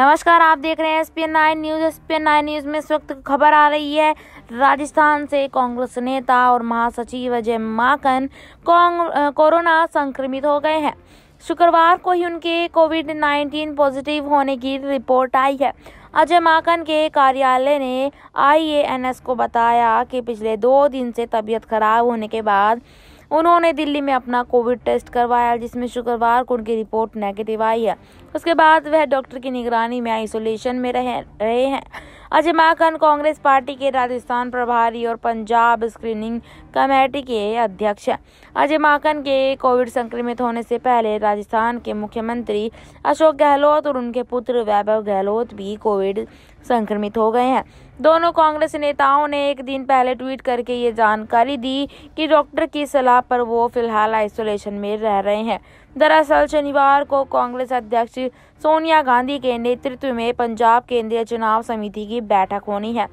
नमस्कार आप देख रहे हैं S P nine news S P nine news में इस वक्त खबर आ रही है राजस्थान से कांग्रेस नेता और महासचिव अजय माकन कोरोना संक्रमित हो गए हैं शुक्रवार को ही उनके कोविड नाइन्टीन पॉजिटिव होने की रिपोर्ट आई है अजय माकन के कार्यालय ने आईएएनएस को बताया कि पिछले दो दिन से तबीयत खराब होने के बाद उन्होंने दिल्ली में अपना कोविड टेस्ट करवाया जिसमें शुक्रवार को उनकी रिपोर्ट नेगेटिव आई है उसके बाद वह डॉक्टर की निगरानी में आइसोलेशन में रह रहे हैं अजमा खान कांग्रेस पार्टी के राजस्थान प्रभारी और पंजाब स्क्रीनिंग कमेटी के अध्यक्ष अजय माकन के कोविड संक्रमित होने से पहले राजस्थान के मुख्यमंत्री अशोक गहलोत और उनके पुत्र वैभव गहलोत भी कोविड संक्रमित हो गए हैं दोनों कांग्रेस नेताओं ने एक दिन पहले ट्वीट करके ये जानकारी दी कि डॉक्टर की सलाह पर वो फिलहाल आइसोलेशन में रह रहे हैं दरअसल शनिवार को कांग्रेस अध्यक्ष सोनिया गांधी के नेतृत्व में पंजाब केंद्रीय चुनाव समिति की बैठक होनी है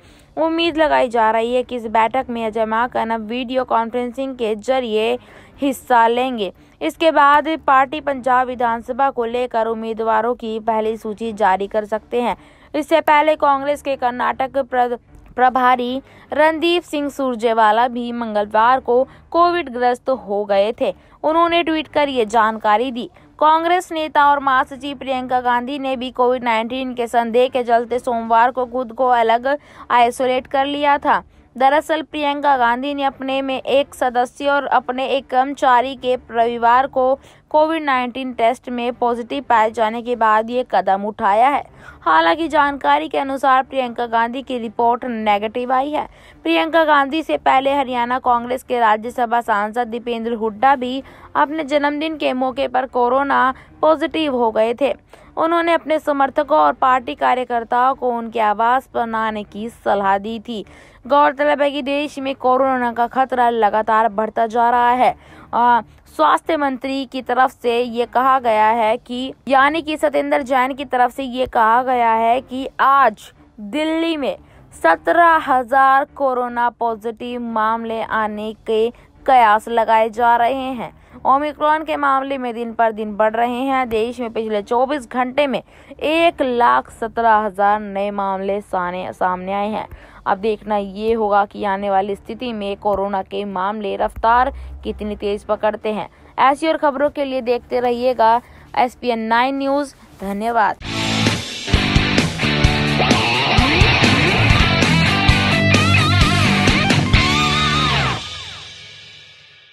उम्मीद लगाई जा रही है कि इस बैठक में अजय माकन अब वीडियो वीडियो कॉन्फ्रेंसिंग के जरिए हिस्सा लेंगे इसके बाद पार्टी पंजाब विधानसभा को लेकर उम्मीदवारों की पहली सूची जारी कर सकते हैं इससे पहले कांग्रेस के कर्नाटक प्रभारी रणदीप सिंह सुरजेवाला भी मंगलवार को कोविड ग्रस्त हो गए थे उन्होंने ट्वीट कर ये जानकारी दी कांग्रेस नेता और महासचिव प्रियंका गांधी ने भी कोविड 19 के संदेह के चलते सोमवार को खुद को अलग आइसोलेट कर लिया था दरअसल प्रियंका गांधी ने अपने में एक सदस्य और अपने एक कर्मचारी के परिवार को कोविड 19 टेस्ट में पॉजिटिव पाए जाने के बाद ये कदम उठाया है हालांकि जानकारी के अनुसार प्रियंका गांधी की रिपोर्ट नेगेटिव आई है प्रियंका गांधी से पहले हरियाणा कांग्रेस के राज्यसभा सांसद दीपेंद्र हुड्डा भी अपने जन्मदिन के मौके पर कोरोना पॉजिटिव हो गए थे उन्होंने अपने समर्थकों और पार्टी कार्यकर्ताओं को उनके आवास पर न आने की सलाह दी थी गौरतलब है कि देश में कोरोना का खतरा लगातार बढ़ता जा रहा है स्वास्थ्य मंत्री की तरफ से ये कहा गया है कि यानी कि सत्येंद्र जैन की तरफ से ये कहा गया है कि आज दिल्ली में सत्रह हजार कोरोना पॉजिटिव मामले आने के कयास लगाए जा रहे हैं ओमिक्रॉन के मामले में दिन पर दिन बढ़ रहे हैं देश में पिछले 24 घंटे में एक लाख सत्रह हजार नए मामले सामने आए हैं अब देखना ये होगा कि आने वाली स्थिति में कोरोना के मामले रफ्तार कितनी तेज पकड़ते हैं ऐसी और खबरों के लिए देखते रहिएगा एस पी न्यूज़ धन्यवाद